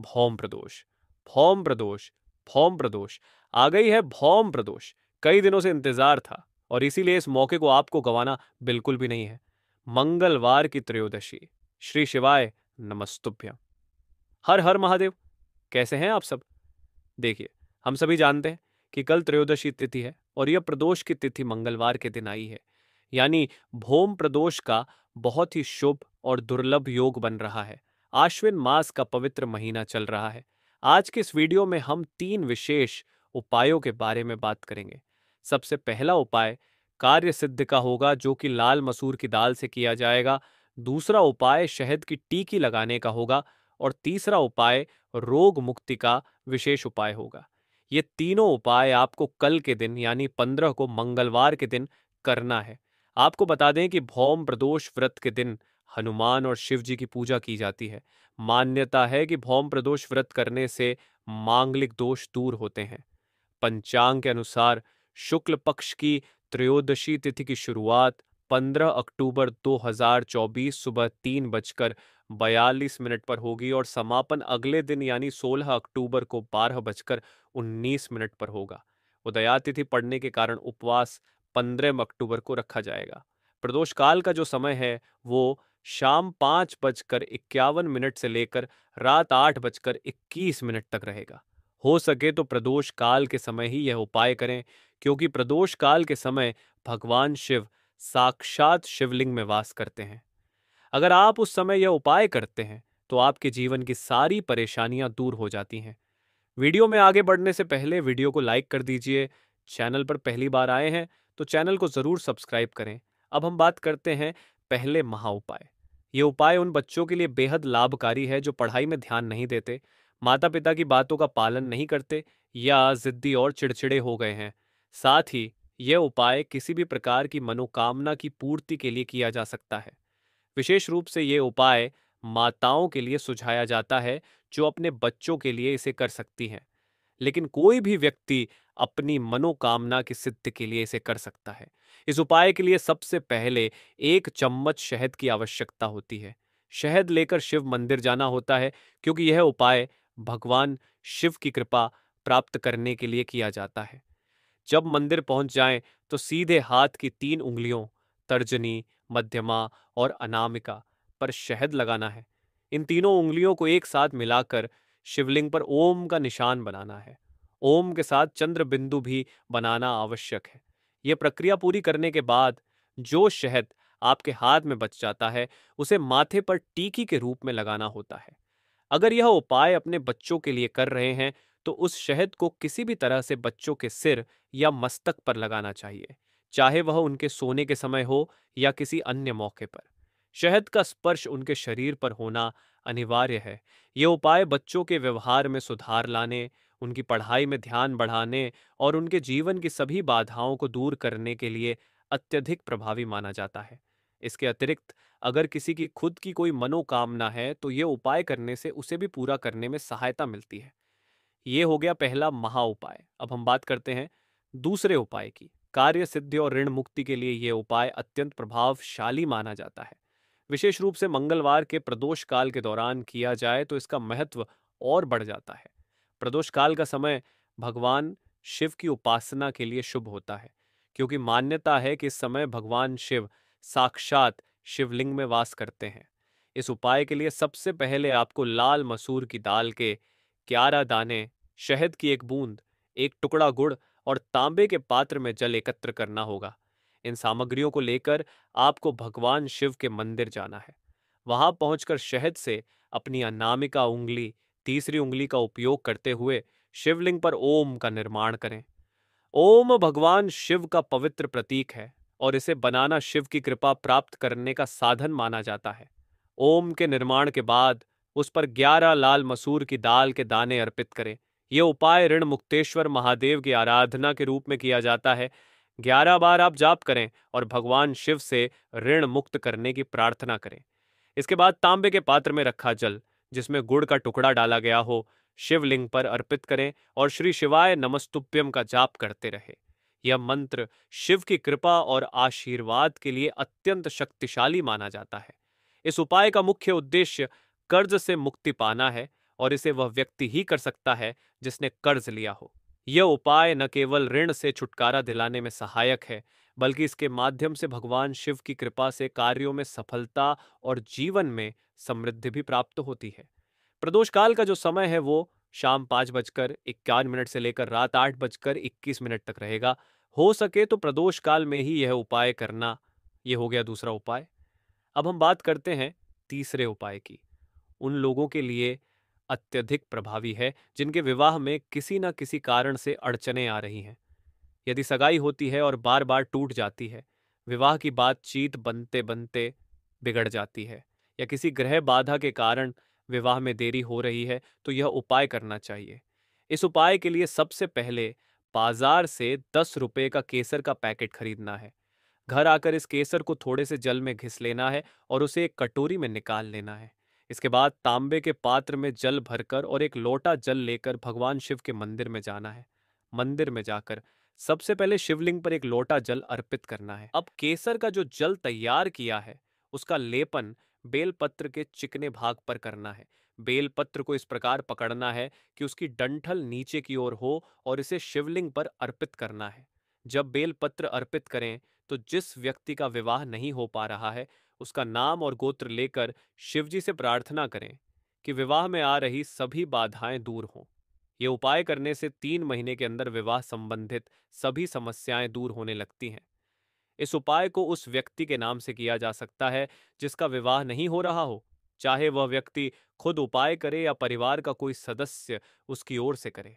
भौम प्रदोष भौम प्रदोष भौम प्रदोष आ गई है भौम प्रदोष कई दिनों से इंतजार था और इसीलिए इस मौके को आपको गंवाना बिल्कुल भी नहीं है मंगलवार की त्रयोदशी श्री शिवाय नमस्तुभ्य हर हर महादेव कैसे हैं आप सब देखिए हम सभी जानते हैं कि कल त्रयोदशी तिथि है और यह प्रदोष की तिथि मंगलवार के दिन आई है यानी भौम प्रदोष का बहुत ही शुभ और दुर्लभ योग बन रहा है आश्विन मास का पवित्र महीना चल रहा है आज के इस वीडियो में हम तीन विशेष उपायों के बारे में बात करेंगे सबसे पहला उपाय कार्य सिद्ध का होगा जो कि लाल मसूर की दाल से किया जाएगा दूसरा उपाय शहद की टीकी लगाने का होगा और तीसरा उपाय रोग मुक्ति का विशेष उपाय होगा ये तीनों उपाय आपको कल के दिन यानी पंद्रह को मंगलवार के दिन करना है आपको बता दें कि भौम प्रदोष व्रत के दिन हनुमान और शिव जी की पूजा की जाती है मान्यता है कि भौम प्रदोष व्रत करने से मांगलिक दोष दूर होते हैं पंचांग के अनुसार शुक्ल पक्ष की त्रयोदशी तिथि की शुरुआत 15 अक्टूबर 2024 सुबह तीन बजकर बयालीस मिनट पर होगी और समापन अगले दिन यानी 16 अक्टूबर को बारह बजकर उन्नीस मिनट पर होगा उदया तिथि पड़ने के कारण उपवास 15 अक्टूबर को रखा जाएगा प्रदोष काल का जो समय है वो शाम पाँच बजकर इक्यावन मिनट से लेकर रात आठ बजकर इक्कीस मिनट तक रहेगा हो सके तो प्रदोष काल के समय ही यह उपाय करें क्योंकि प्रदोष काल के समय भगवान शिव साक्षात शिवलिंग में वास करते हैं अगर आप उस समय यह उपाय करते हैं तो आपके जीवन की सारी परेशानियां दूर हो जाती हैं वीडियो में आगे बढ़ने से पहले वीडियो को लाइक कर दीजिए चैनल पर पहली बार आए हैं तो चैनल को ज़रूर सब्सक्राइब करें अब हम बात करते हैं पहले महा उपाय ये उपाय उन बच्चों के लिए बेहद लाभकारी है जो पढ़ाई में ध्यान नहीं देते माता पिता की बातों का पालन नहीं करते या जिद्दी और चिड़चिड़े हो गए हैं साथ ही यह उपाय किसी भी प्रकार की मनोकामना की पूर्ति के लिए किया जा सकता है विशेष रूप से ये उपाय माताओं के लिए सुझाया जाता है जो अपने बच्चों के लिए इसे कर सकती हैं लेकिन कोई भी व्यक्ति अपनी मनोकामना की सिद्धि के लिए इसे कर सकता है इस उपाय के लिए सबसे पहले एक चम्मच शहद की आवश्यकता होती है शहद लेकर शिव मंदिर जाना होता है क्योंकि यह उपाय भगवान शिव की कृपा प्राप्त करने के लिए किया जाता है जब मंदिर पहुंच जाए तो सीधे हाथ की तीन उंगलियों तर्जनी मध्यमा और अनामिका पर शहद लगाना है इन तीनों उंगलियों को एक साथ मिलाकर शिवलिंग पर ओम का निशान बनाना है ओम के साथ चंद्र बिंदु भी बनाना आवश्यक है यह प्रक्रिया पूरी करने के बाद जो शहद आपके हाथ में बच जाता है उसे माथे पर टीकी के रूप में लगाना होता है अगर यह उपाय अपने बच्चों के लिए कर रहे हैं तो उस शहद को किसी भी तरह से बच्चों के सिर या मस्तक पर लगाना चाहिए चाहे वह उनके सोने के समय हो या किसी अन्य मौके पर शहद का स्पर्श उनके शरीर पर होना अनिवार्य है यह उपाय बच्चों के व्यवहार में सुधार लाने उनकी पढ़ाई में ध्यान बढ़ाने और उनके जीवन की सभी बाधाओं को दूर करने के लिए अत्यधिक प्रभावी माना जाता है इसके अतिरिक्त अगर किसी की खुद की कोई मनोकामना है तो ये उपाय करने से उसे भी पूरा करने में सहायता मिलती है ये हो गया पहला महा उपाय अब हम बात करते हैं दूसरे उपाय की कार्य सिद्धि और ऋण मुक्ति के लिए यह उपाय अत्यंत प्रभावशाली माना जाता है विशेष रूप से मंगलवार के प्रदोष काल के दौरान किया जाए तो इसका महत्व और बढ़ जाता है प्रदोष काल का समय भगवान शिव की उपासना के लिए शुभ होता है क्योंकि मान्यता है कि इस समय भगवान शिव साक्षात शिवलिंग में वास करते हैं इस उपाय के लिए सबसे पहले आपको लाल मसूर की दाल के क्यारा दाने शहद की एक बूंद एक टुकड़ा गुड़ और तांबे के पात्र में जल एकत्र करना होगा इन सामग्रियों को लेकर आपको भगवान शिव के मंदिर जाना है वहां पहुंचकर शहद से अपनी अनामिका उंगली तीसरी उंगली का उपयोग करते हुए शिवलिंग पर ओम का निर्माण करें ओम भगवान शिव का पवित्र प्रतीक है और इसे बनाना शिव की कृपा प्राप्त करने का साधन माना जाता है ओम के निर्माण के बाद उस पर ग्यारह लाल मसूर की दाल के दाने अर्पित करें यह उपाय ऋण मुक्तेश्वर महादेव की आराधना के रूप में किया जाता है ग्यारह बार आप जाप करें और भगवान शिव से ऋण मुक्त करने की प्रार्थना करें इसके बाद तांबे के पात्र में रखा जल जिसमें गुड़ का टुकड़ा डाला गया हो शिवलिंग पर अर्पित करें और श्री शिवाय नमस्तुप्यम का जाप करते रहे यह मंत्र शिव की कृपा और आशीर्वाद के लिए अत्यंत शक्तिशाली माना जाता है इस उपाय का मुख्य उद्देश्य कर्ज से मुक्ति पाना है और इसे वह व्यक्ति ही कर सकता है जिसने कर्ज लिया हो यह उपाय न केवल ऋण से छुटकारा दिलाने में सहायक है बल्कि इसके माध्यम से भगवान शिव की कृपा से कार्यों में सफलता और जीवन में समृद्धि भी प्राप्त होती है प्रदोष काल का जो समय है वो शाम पाँच बजकर इक्यावन मिनट से लेकर रात आठ बजकर इक्कीस मिनट तक रहेगा हो सके तो प्रदोष काल में ही यह उपाय करना ये हो गया दूसरा उपाय अब हम बात करते हैं तीसरे उपाय की उन लोगों के लिए अत्यधिक प्रभावी है जिनके विवाह में किसी न किसी कारण से अड़चने आ रही हैं यदि सगाई होती है और बार बार टूट जाती है विवाह की बातचीत बनते बनते बिगड़ जाती है या किसी ग्रह बाधा के कारण विवाह में देरी हो रही है तो यह उपाय करना चाहिए इस उपाय के लिए सबसे पहले बाजार से दस रुपये का केसर का पैकेट खरीदना है घर आकर इस केसर को थोड़े से जल में घिस लेना है और उसे एक कटोरी में निकाल लेना है इसके बाद तांबे के पात्र में जल भरकर और एक लोटा जल लेकर भगवान शिव के मंदिर में जाना है मंदिर में जाकर सबसे पहले शिवलिंग पर एक लोटा जल अर्पित करना है अब केसर का जो जल तैयार किया है उसका लेपन बेलपत्र के चिकने भाग पर करना है बेलपत्र को इस प्रकार पकड़ना है कि उसकी डंठल नीचे की ओर हो और इसे शिवलिंग पर अर्पित करना है जब बेलपत्र अर्पित करें तो जिस व्यक्ति का विवाह नहीं हो पा रहा है उसका नाम और गोत्र लेकर शिवजी से प्रार्थना करें कि विवाह में आ रही सभी बाधाएं दूर हों ये उपाय करने से तीन महीने के अंदर विवाह संबंधित सभी समस्याएं दूर होने लगती हैं इस उपाय को उस व्यक्ति के नाम से किया जा सकता है जिसका विवाह नहीं हो रहा हो चाहे वह व्यक्ति खुद उपाय करे या परिवार का कोई सदस्य उसकी ओर से करे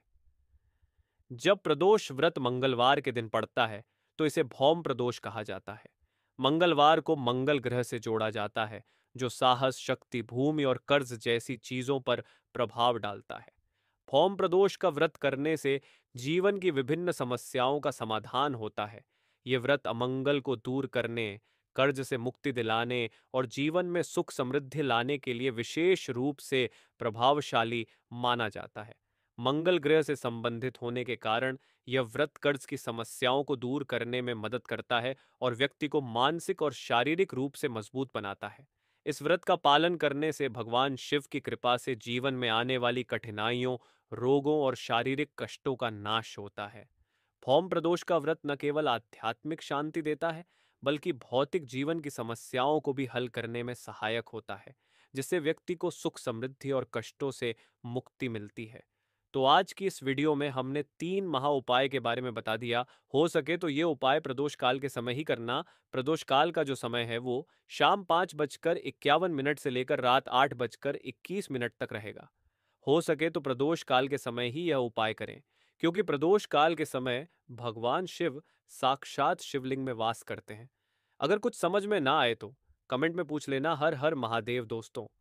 जब प्रदोष व्रत मंगलवार के दिन पड़ता है तो इसे भौम प्रदोष कहा जाता है मंगलवार को मंगल ग्रह से जोड़ा जाता है जो साहस शक्ति भूमि और कर्ज जैसी चीजों पर प्रभाव डालता है होम प्रदोष का व्रत करने से जीवन की विभिन्न समस्याओं का समाधान होता है ये व्रत अमंगल को दूर करने कर्ज से मुक्ति दिलाने और जीवन में सुख समृद्धि लाने के लिए विशेष रूप से प्रभावशाली माना जाता है मंगल ग्रह से संबंधित होने के कारण यह व्रत कर्ज की समस्याओं को दूर करने में मदद करता है और व्यक्ति को मानसिक और शारीरिक रूप से मजबूत बनाता है इस व्रत का पालन करने से भगवान शिव की कृपा से जीवन में आने वाली कठिनाइयों रोगों और शारीरिक कष्टों का नाश होता है फॉर्म प्रदोष का व्रत न केवल आध्यात्मिक शांति देता है बल्कि भौतिक जीवन की समस्याओं को भी हल करने में सहायक होता है जिससे व्यक्ति को सुख समृद्धि और कष्टों से मुक्ति मिलती है तो आज की इस वीडियो में हमने तीन महा उपाय के बारे में बता दिया हो सके तो ये उपाय प्रदोष काल के समय ही करना प्रदोष काल का जो समय है वो शाम पाँच बजकर इक्यावन मिनट से लेकर रात आठ बजकर इक्कीस मिनट तक रहेगा हो सके तो प्रदोष काल के समय ही यह उपाय करें क्योंकि प्रदोष काल के समय भगवान शिव साक्षात शिवलिंग में वास करते हैं अगर कुछ समझ में ना आए तो कमेंट में पूछ लेना हर हर महादेव दोस्तों